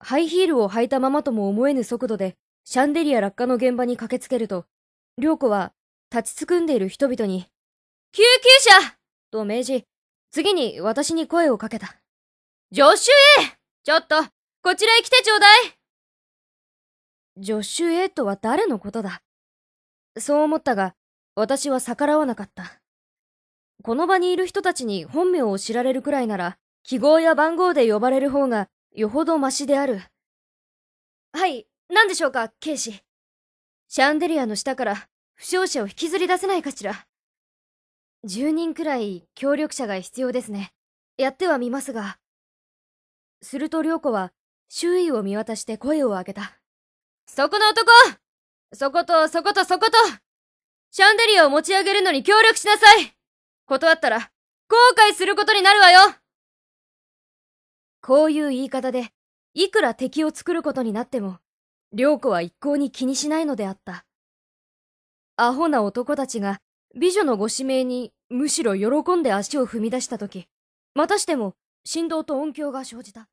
ハイヒールを履いたままとも思えぬ速度でシャンデリア落下の現場に駆けつけると、涼子は立ちすくんでいる人々に、救急車と命じ、次に私に声をかけた。助手へちょっと、こちらへ来てちょうだい助手へとは誰のことだそう思ったが、私は逆らわなかった。この場にいる人たちに本名を知られるくらいなら、記号や番号で呼ばれる方がよほどマシである。はい、何でしょうか、ケイシャンデリアの下から負傷者を引きずり出せないかしら。10人くらい協力者が必要ですね。やってはみますが。すると涼子は周囲を見渡して声を上げた。そこの男そことそことそことシャンデリアを持ち上げるのに協力しなさい断ったら後悔することになるわよこういう言い方で、いくら敵を作ることになっても、良子は一向に気にしないのであった。アホな男たちが美女のご指名にむしろ喜んで足を踏み出したとき、またしても振動と音響が生じた。